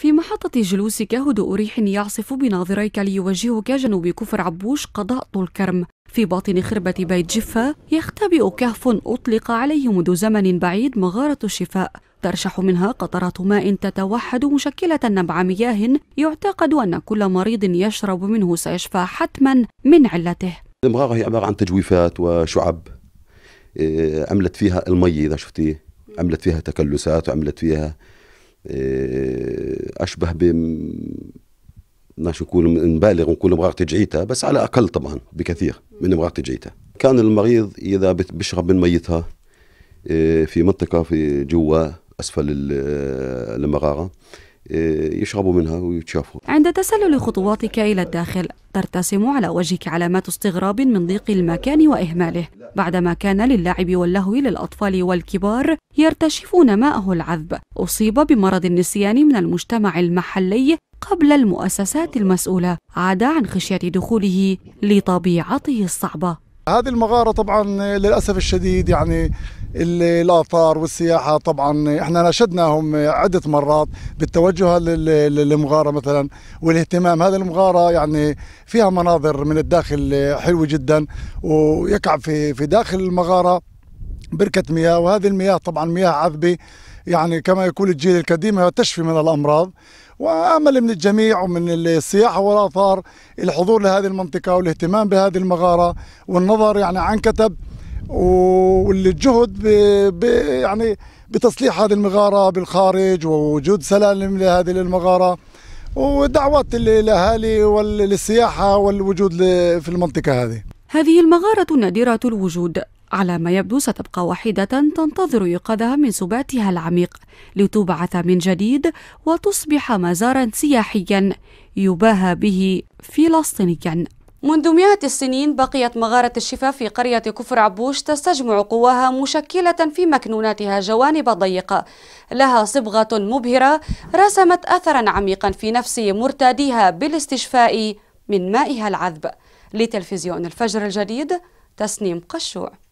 في محطة جلوسك هدوء ريح يعصف بناظريك ليوجهك جنوب كفر عبوش قضاء الكرم في باطن خربة بيت جفة يختبئ كهف أطلق عليه منذ زمن بعيد مغارة الشفاء ترشح منها قطرات ماء تتوحد مشكلة نبع مياه يعتقد أن كل مريض يشرب منه سيشفى حتما من علته المغارة هي عبارة عن تجويفات وشعب عملت إيه، فيها المي إذا شفتي عملت فيها تكلسات وعملت فيها إيه، اشبه ب ناش نقول نبالغ ونقول مغاره تجعيتها بس على اقل طبعا بكثير من مغاره تجعيتها كان المريض اذا بيشرب من ميتها إيه، في منطقه في جوا اسفل المغاره إيه، يشربوا منها ويتشافوا عند تسلل خطواتك إلى الداخل ترتسم على وجهك علامات استغراب من ضيق المكان وإهماله بعدما كان للعب واللهو للأطفال والكبار يرتشفون ماءه العذب أصيب بمرض النسيان من المجتمع المحلي قبل المؤسسات المسؤولة عدا عن خشية دخوله لطبيعته الصعبة هذه المغارة طبعا للأسف الشديد يعني الآثار والسياحة طبعا احنا ناشدناهم عدة مرات بالتوجه للمغارة مثلا والاهتمام هذه المغارة يعني فيها مناظر من الداخل حلوة جدا ويقع في داخل المغارة بركة مياه وهذه المياه طبعا مياه عذبة يعني كما يقول الجيل القديم تشفي من الأمراض وأمل من الجميع ومن السياحة والآثار الحضور لهذه المنطقة والاهتمام بهذه المغارة والنظر يعني عن كتب والجهد ب... بـ يعني بتصليح هذه المغارة بالخارج ووجود سلالم لهذه المغارة ودعوات للأهالي والسياحة والوجود في المنطقة هذه هذه المغارة نادرة الوجود على ما يبدو ستبقى وحيدة تنتظر يقادها من سباتها العميق لتبعث من جديد وتصبح مزارا سياحيا يباهى به فلسطينيا منذ مئات السنين بقيت مغارة الشفا في قرية كفر عبوش تستجمع قواها مشكلة في مكنوناتها جوانب ضيقة لها صبغة مبهرة رسمت أثرا عميقا في نفس مرتاديها بالاستشفاء من مائها العذب لتلفزيون الفجر الجديد تسنيم قشوع